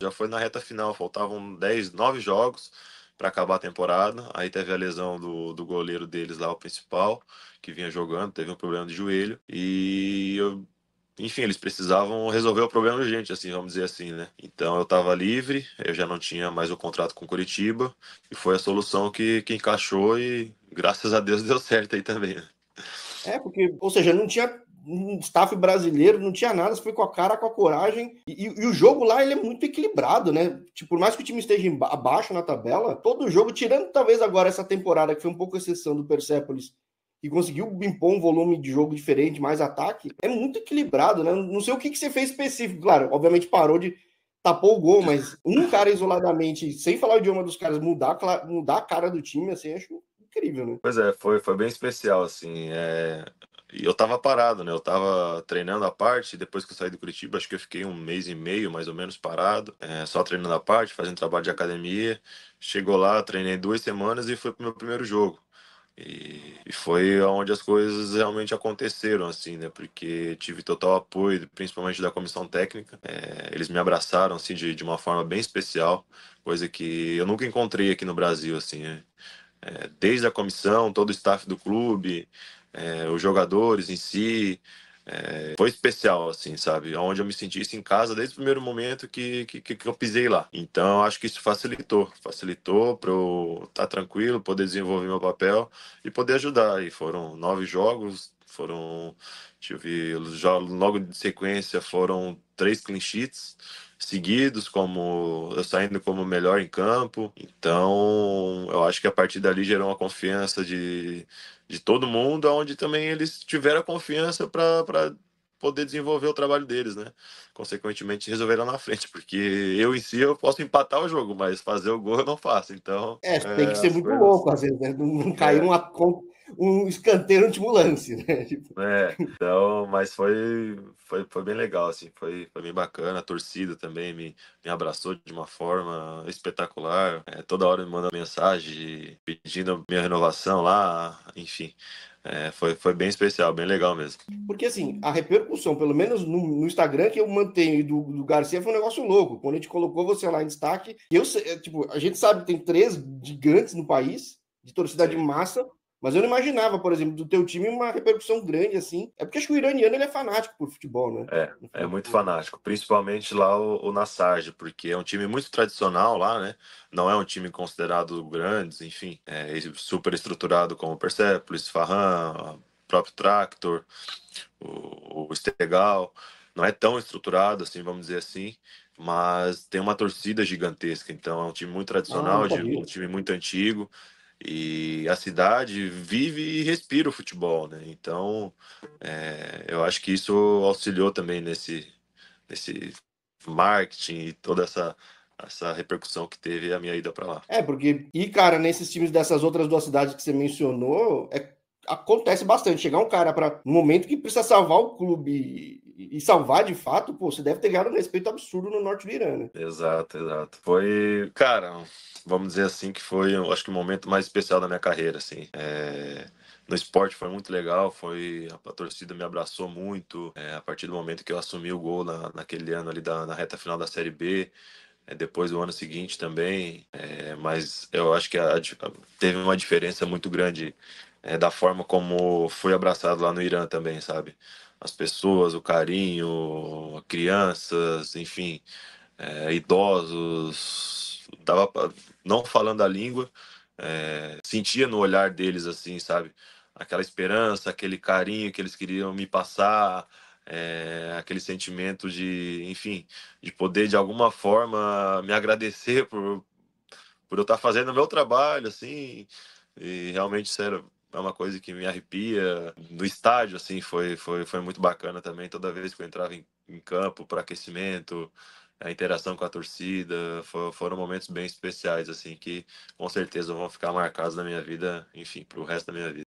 Já foi na reta final, faltavam 10, 9 jogos para acabar a temporada. Aí teve a lesão do, do goleiro deles lá, o principal, que vinha jogando, teve um problema de joelho. E eu, enfim, eles precisavam resolver o problema urgente, assim, vamos dizer assim, né? Então eu estava livre, eu já não tinha mais o contrato com Curitiba, e foi a solução que, que encaixou e graças a Deus deu certo aí também, né? É, porque, ou seja, não tinha um staff brasileiro, não tinha nada, foi com a cara, com a coragem. E, e, o jogo lá ele é muito equilibrado, né? Tipo, por mais que o time esteja abaixo na tabela, todo jogo, tirando talvez agora essa temporada, que foi um pouco exceção do Persepolis, que conseguiu impor um volume de jogo diferente, mais ataque, é muito equilibrado, né? Não sei o que, que você fez específico, claro, obviamente parou de tapou o gol, mas um cara isoladamente, sem falar o idioma dos caras, mudar, mudar a cara do time, assim, acho incrível, né? Pois é, foi, foi bem especial, assim. É... E eu tava parado, né? Eu tava treinando a parte, depois que eu saí do Curitiba, acho que eu fiquei um mês e meio, mais ou menos, parado, é, só treinando a parte, fazendo trabalho de academia. Chegou lá, treinei duas semanas e foi pro meu primeiro jogo. E, e foi onde as coisas realmente aconteceram, assim, né? Porque tive total apoio, principalmente da comissão técnica. É, eles me abraçaram, assim, de, de uma forma bem especial, coisa que eu nunca encontrei aqui no Brasil, assim, né? É, desde a comissão, todo o staff do clube, é, os jogadores em si. É, foi especial, assim, sabe? Onde eu me sentisse em casa desde o primeiro momento que, que, que eu pisei lá. Então, acho que isso facilitou. Facilitou para eu estar tá tranquilo, poder desenvolver meu papel e poder ajudar. E foram nove jogos, foram... Tive, logo de sequência foram três clean sheets seguidos, como eu saindo como melhor em campo. Então, eu acho que a partir dali gerou uma confiança de, de todo mundo, onde também eles tiveram a confiança para poder desenvolver o trabalho deles, né? Consequentemente, resolveram na frente, porque eu em si eu posso empatar o jogo, mas fazer o gol eu não faço. Então. É, tem é, que ser muito coisas... louco, às vezes, né? Não, não cair é. uma conta um escanteio de lance, né? Tipo... É, então, mas foi, foi, foi bem legal, assim, foi, foi bem bacana. A torcida também me, me abraçou de uma forma espetacular. É, toda hora me manda mensagem pedindo minha renovação lá, enfim. É, foi, foi bem especial, bem legal mesmo. Porque assim, a repercussão, pelo menos no, no Instagram que eu mantenho do, do, Garcia, foi um negócio louco. Quando a gente colocou você lá em destaque, eu, é, tipo, a gente sabe que tem três gigantes no país, de torcida de massa, mas eu não imaginava, por exemplo, do teu time uma repercussão grande assim. É porque acho que o iraniano ele é fanático por futebol, né? É, é muito fanático. Principalmente lá o, o Nassarj, porque é um time muito tradicional lá, né? Não é um time considerado grande, enfim. É super estruturado como o Persepolis, Farran, o próprio Tractor, o, o Stegal. Não é tão estruturado assim, vamos dizer assim mas tem uma torcida gigantesca, então é um time muito ah, tradicional, ah, um time muito antigo, e a cidade vive e respira o futebol, né? Então, é, eu acho que isso auxiliou também nesse, nesse marketing e toda essa, essa repercussão que teve a minha ida para lá. É, porque, e cara, nesses times dessas outras duas cidades que você mencionou, é, acontece bastante. Chegar um cara para no momento que precisa salvar o clube e, salvar de fato, pô, você deve ter ganhado um respeito absurdo no norte do Irã, né? Exato, exato. Foi, cara, vamos dizer assim que foi, acho que o momento mais especial da minha carreira, assim. É no esporte foi muito legal, foi a, torcida me abraçou muito é, a partir do momento que eu assumi o gol na, naquele ano ali da, na reta final da Série B, é, depois do ano seguinte também, é, mas eu acho que a, a, teve uma diferença muito grande é, da forma como fui abraçado lá no Irã também, sabe? as pessoas, o carinho, crianças, enfim, é, idosos, dava pra, não falando a língua, é, sentia no olhar deles assim, sabe, aquela esperança, aquele carinho que eles queriam me passar, é, aquele sentimento de, enfim, de poder de alguma forma me agradecer por por eu estar fazendo o meu trabalho, assim, e realmente, sério, é uma coisa que me arrepia. No estádio, assim, foi, foi, foi muito bacana também. Toda vez que eu entrava em, em campo para aquecimento, a interação com a torcida, for, foram momentos bem especiais, assim, que com certeza vão ficar marcados na minha vida, enfim, para o resto da minha vida.